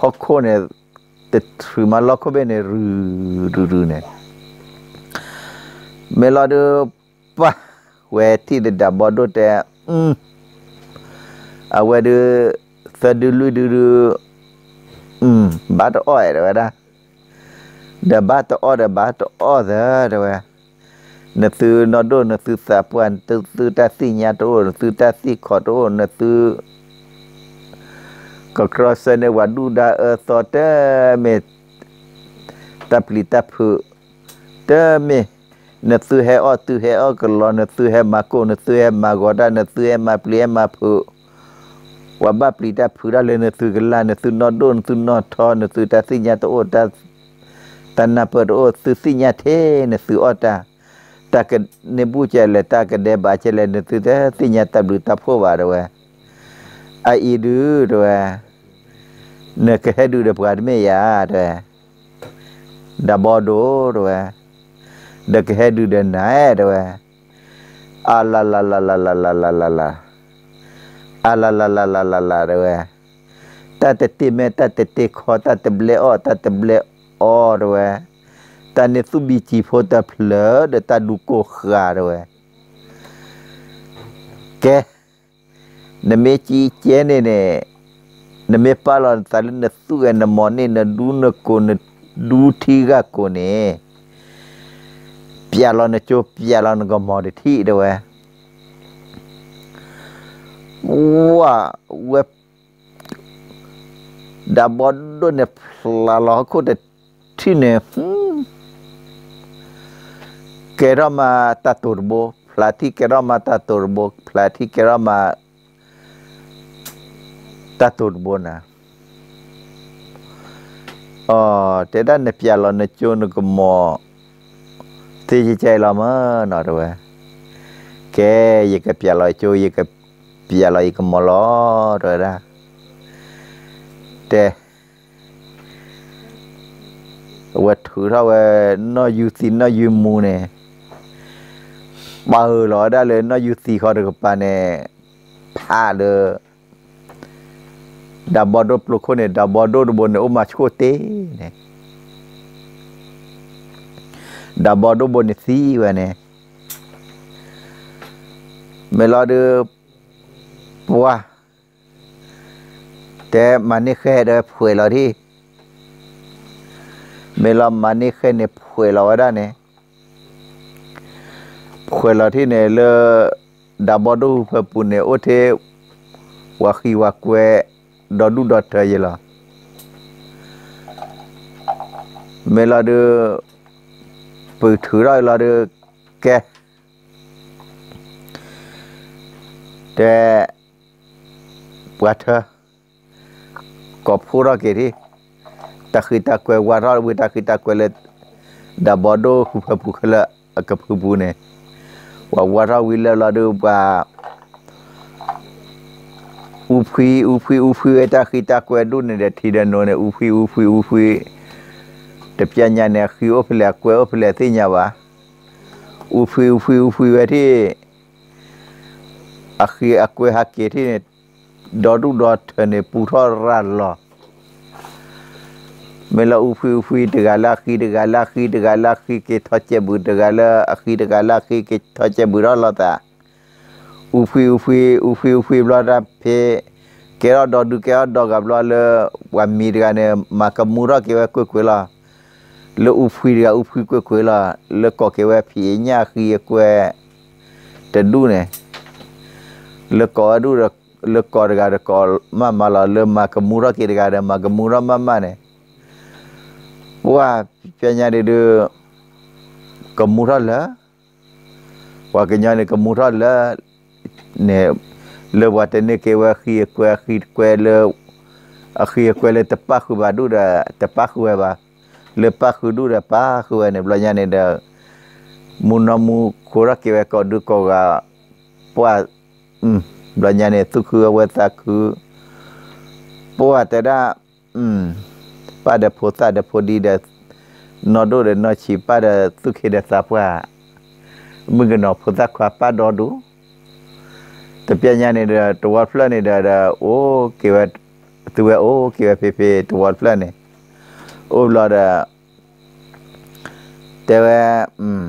ฮักโคเนี่ตทรมาลฮอกโคเีเนรูรูรูเนี่ยเมลอดูปะเวทีเดดับบอดูแต่อืมเอาเวดูสะดุลุดูดูอืมบาตอ้อยเดวะนะเดบาตอ้อเดบาตอ้อเดเดวะนัตุนอดูนัตุสะพวนตุตุตัสิญาตุนัตุตัสิขอตุนัตุก็ครอสเซนวัดดูดาเออสอเตเมตตับลิตับผือเตเมเนื้อตื้อให้อ้อตื้อให้อ้อกลอเนื้อตื้อแห่มาโกเนื้อตื้อแห่มากอดาเนื้อตื้อแห่มาเปลี่ยมาผูอว่าบ้าปลีไดาผูอได้เลยเนื้อตื้อกันลาเนื้อตื้อนอนโดนตื้อนอนทอเนื้อตื้อตาสิญาตโอตาตันนาเปิดโอตื้อสิญาเทเนื้อตื้ออ้อตาตากิดเนบูเจเลตากิดเดบาเจลเนื้อตื้อตาสิญาตาบรือตาพ่อว่าด้วยไออีดูด้วยเนื้อแค่ดูเดืบวันไม่ยาด้วยดับบอโดด้วยดกเฮดูเดนไหนด้วยอาลาลาลาลาลาลาลาลาลาอาลาลาลาลาลาลาด้วยตาเตติเมตาเตติคอตาเตเบลอตาเตเาลอด้วยตาเนสุบิจิโฟตาเพลาเดตาดูโกขาด้วยแกนเมจีเจเนเนนเมปาลอนซาลินนสุเอนมอนเนนดูนโกนดูทีกาโกเนียลอนจูเปียลอนก็มอดที่ด้วยว่าเว็บดับอดด้วยเนี่ยพลาล็อกดแที่เนี่ยเกรามาตัดตัรโบพลาที่เกรามาตัดตัรโบพลาที่เกรามาตัดตัรโบนะอ๋อแต่ด้านเนี่ยพี่ลอนจูนก็มอตีใจเราเมื่อนอยด้วยแกยิงกับเปียลอยจูยิงกับเปียลอยก็มอลอด้วยนะเด้วัดถือเท่าเอนอยูสินนอยูมูเนี่ยบาหลอได้เลยนอยูสีเขาเด็กปานเนี่ยพาเลยดับบอดปลุกคนเนี่ยดับบอดบนเนี่ยโอมาชโกเต้เนี่ยดาบอดบนซีวะเนี่ยเมลอเดือปัวแต่มันนี่แค่เดือผวยเราที่เมลอมันนี่แค่เนี่ยผวยเราได้เนี่ยผวยเราที่เนี่ยเลอดาบอดูเพื่อปุ่นเนี่ยโอเทวากีวาเวดอดูดอเธอเยล่ะเมลอเดือปือถือได้ละเดือแกแต่เปิดเธอกอบผู้รักกที่ตะคือตะเกววารอดบุตะคือตะเกวเลยดับบอดโดคุพบุคละกับคุบูเนี่ยว่าวารอวิลละเดือบว่าอุพีอุพีอุพีตะคือตะเกวดูเนี่ยทีเดนโนเนี่ยอุพีอุพีอุพีတပြညာနဲ့ခီအိုဖလက်ကွဲအိုဖလက်သိညာပါဥဖီဥဖီဥဖီဝဲတိအခီအကွဲဟာကေတိနဲ့ဒေါ်ဒုဒေါ်ထနေပူထောရလောမေလာဥဖီဥဖီတကလာခီတကလာခီတကလာခီကေထောချေဘူးတကလာအခီတကလာခီကေထောချေဘူးရလောတာဥဖီဥဖီဥဖီဥဖီဘလာတာဖေကေရဒေါ်ဒုကေရဒေါ်ကဘလာလဝမ်မီတကနေမကမူရကေဝကွကွလာ lỡ u phi ra u phi quê quê là lỡ có cái web phía nhà khi quê trên đu này lỡ có đu là lỡ có ra ra có mà mà là lỡ mà cái mua ra kia ra ra mà cái mua ra mà mà này wow phía nhà đi đưa cái mua ra là và cái nhà này cái mua ra là nè lỡ qua trên này cái web khi quê khi quê lỡ à, khi quê là tập bác khu bà đu ra tập bác khu bà เลปาคือดูเรปาคือเนี่ยบลญานี่เดมุนอมุโครักเวกอดูกกาปวอืมบนี่นทุกือเวตาคือปวแต่ละป้าเดพอตาเดพอดีเดนอดูเดนอชีปาเดทุกเดสับว่ามึงก็นอพอตาขวาป้าดอดูแต่เพียงยานเดาตัวฟลานี่เดาเดาโอ้เกวตัวโอ้เกวเปเปตัวฟลานี่โอ้ลอดแเทว่า อืม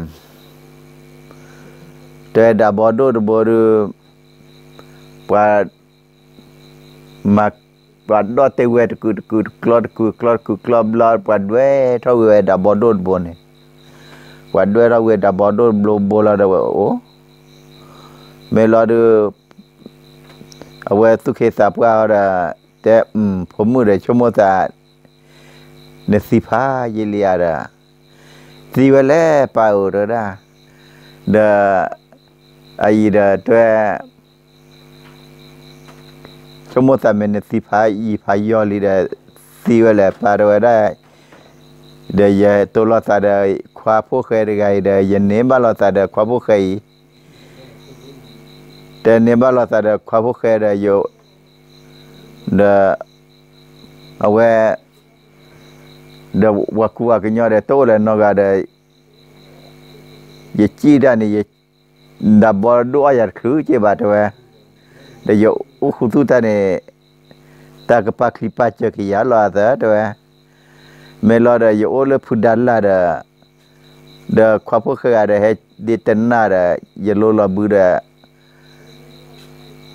แต่ดาบอดดบอดปัดมาปัดดอเตเวตกุดกุดคลอดกุดคลอดกุดคลอดลอดปัดเวทเอาเวดาบอดดบนเองปัดเวทเอาเวดาบอดดบลูบลอดเอาโอ้เมลอดเอาเวทุกเหตุสับก็อะแต่อืมผมมือเดชโมตาနစီဖာယေလီယာရာဒီဝလဲပါအိုရဒာဒါအီဒါတွဲကမောသမနစီဖာဤဖာယောလီဒါဒီဝလဲပါရဝဒာဒါယေတောလသဒါခွာဖို့ခဲဒဂိုင်ဒါယနေဘလသဒါခွာဖို့ခဲတဲ့နေဘလသဒါခွာဖို့ခဲဒါယောဒါအဝဲ de wakua kenya de tole no ga de ye chi da ni ye da bor do ayar khu che ba to de yo u khu tu ta ne ta ka pa khli pa che ki ya la da to me lo de yo o le phu da la da de khwa pho kha de he de tan na da ye lo la bu da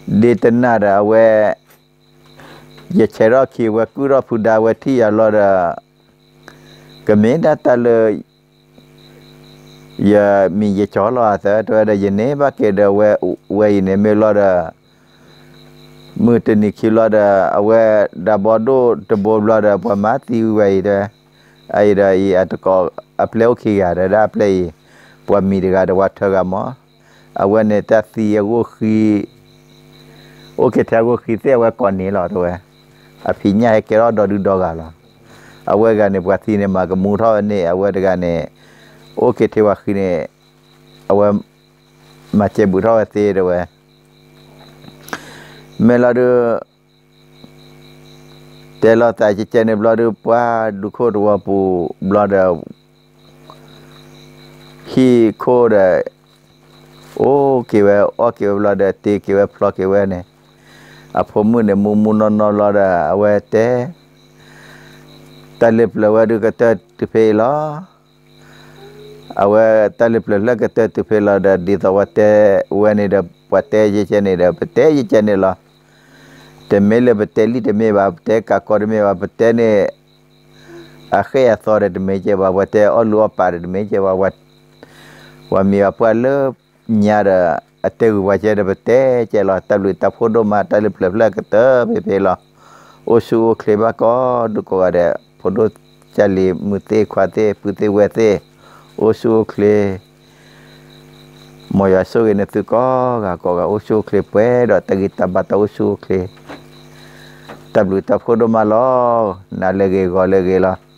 de tan na da we ye che ro ki we ku ro phu da we ti ya lo da ကမင်းတတလေယမီယချောလာသတော်ရယနေဘကေဒဝဲဝဲနေမေလာဒမွတနိခိလာဒအဝဲဒဘဒိုတဘောလာဒပမတိဝဲဒအိုင်ရိုင်အတကောအပလေခိရဒအပလေပဝမီဒကဒဝထကမအဝဲနေတသီယကိုခိโอเคแทโกခိเตวะก่อนนี้หรอตัวอภิญญาให้เกรอดอดูดอกาล่ะอาวกันเนี่ยพัทีเนี่ยมากมูท้อเนี่ยอาวกันเนี่ยโอเคเทวคือเนี่ยอาวมาเจ็บบุท้อเตี๋้วเมื่อเราดูแต่เราแต่จะเนี่ยเราดูว่าดูโคตรว่าปูเลาดาขี้โคตรโอเคเ่ยวโอเกี่ยวเราดูตีเกี่ยวพลอเกี่วเนี่ยอ่ะผมมือเนี่ยมุมมุนนนเราดูเอาไว้เตี talib lah wadu kata tifela awak talib lah lah kata tifela dah di tawate wani dah pate je chani dah pate je chani lah teme le pate li teme ba pate kakor me ba pate ne akhe ya thore teme je ba wate olu apare teme je ba wat wa mi apa le nyara ate u wache de pate che lah talu tafodo ma talib lah lah kata pepe lah oh, Osu kleba ko duko ada ဖဒိုချလီမူတေခွာတေပူတေဝဲတေအိုဆိုခလေမောယဆိုရနေသူကောကကောကအိုဆိုခလေပွဲတော့တဂိတဘတအိုဆိုခလေတဘလူတဖဒိုမလောနာလေဂေဂောလေဂေလား